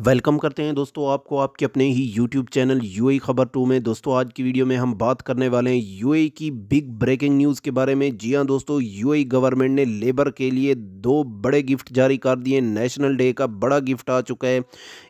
welcome करते हैं दोस्तों आपको आपके अपने ही यूट्यूब चैनल यूएई खबर टू में दोस्तों आज की वीडियो में हम बात करने वाले हैं यूएई की बिग ब्रेकिंग न्यूज़ के बारे में जी हां दोस्तों यूएई गवर्नमेंट ने लेबर के लिए दो बड़े गिफ्ट जारी कर दिए नेशनल डे का बड़ा गिफ्ट आ चुका है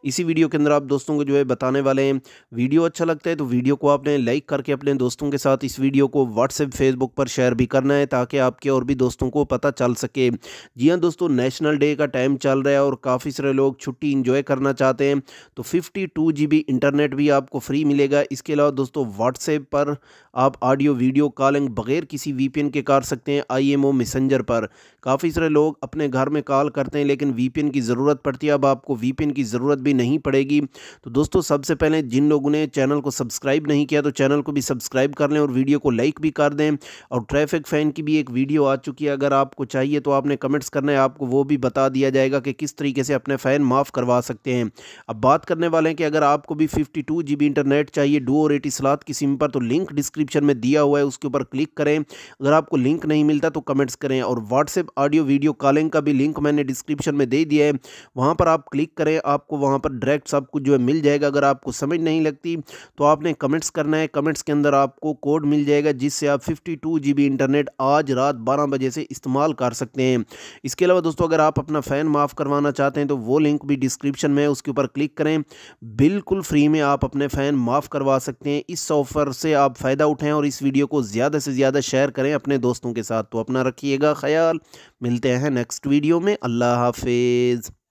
इसी वीडियो के अंदर आप दोस्तों को जो है बताने वाले हैं वीडियो अच्छा लगता है तो वीडियो को आपने लाइक करके अपने दोस्तों के साथ इस वीडियो को व्हाट्सएप फेसबुक पर शेयर भी करना है ताकि आपके और भी दोस्तों को पता चल सके जी हाँ दोस्तों नेशनल डे का टाइम चल रहा है और काफ़ी सारे लोग छुट्टी इंजॉय करना करना चाहते हैं तो fifty two G B internet भी आपको फ्री मिलेगा इसके अलावा दोस्तों व्हाट्सएप पर आप ऑडियो वीडियो कॉलिंग बगैर किसी वी पी एन के कर सकते हैं आई एम ओ मैसेंजर पर काफ़ी सारे लोग अपने घर में कॉल करते हैं लेकिन वी पी एन की ज़रूरत पड़ती है अब आपको वी पी एन की ज़रूरत भी नहीं पड़ेगी तो दोस्तों सबसे पहले जिन लोगों ने चैनल को सब्सक्राइब नहीं किया तो चैनल को भी सब्सक्राइब कर लें और वीडियो को लाइक भी कर दें और ट्रैफिक फ़ैन की भी एक वीडियो आ चुकी है अगर आपको चाहिए तो आपने कमेंट्स करना है आपको वो भी बता दिया जाएगा कि किस तरीके से अपने फ़ैन माफ़ करवा सकते हैं हैं अब बात करने वाले हैं कि अगर आपको भी fifty two G B internet चाहिए डू और एटी सलाद की सिम पर तो लिंक डिस्क्रिप्शन में दिया हुआ है उसके ऊपर क्लिक करें अगर आपको लिंक नहीं मिलता तो कमेंट्स करें और व्हाट्सएप ऑडियो वीडियो कॉलिंग का भी लिंक मैंने डिस्क्रिप्शन में दे दिया है वहाँ पर आप क्लिक करें आपको वहाँ पर डायरेक्ट सब कुछ जो है मिल जाएगा अगर आपको समझ नहीं लगती तो आपने कमेंट्स करना है कमेंट्स के अंदर आपको कोड मिल जाएगा जिससे आप fifty two G B internet आज रात बारह बजे से इस्तेमाल कर सकते हैं इसके अलावा दोस्तों अगर आप अपना फ़ैन माफ़ करवाना चाहते हैं तो वो लिंक भी डिस्क्रिप्शन में उसके ऊपर क्लिक करें बिल्कुल फ्री में आप अपने फ़ैन माफ़ करवा सकते हैं इस ऑफ़र से आप फ़ायदा उठाएँ और इस वीडियो को ज़्यादा से ज़्यादा शेयर करें अपने दोस्तों के साथ तो अपना रखिएगा ख्याल मिलते हैं नेक्स्ट वीडियो में अल्लाह हाफिज़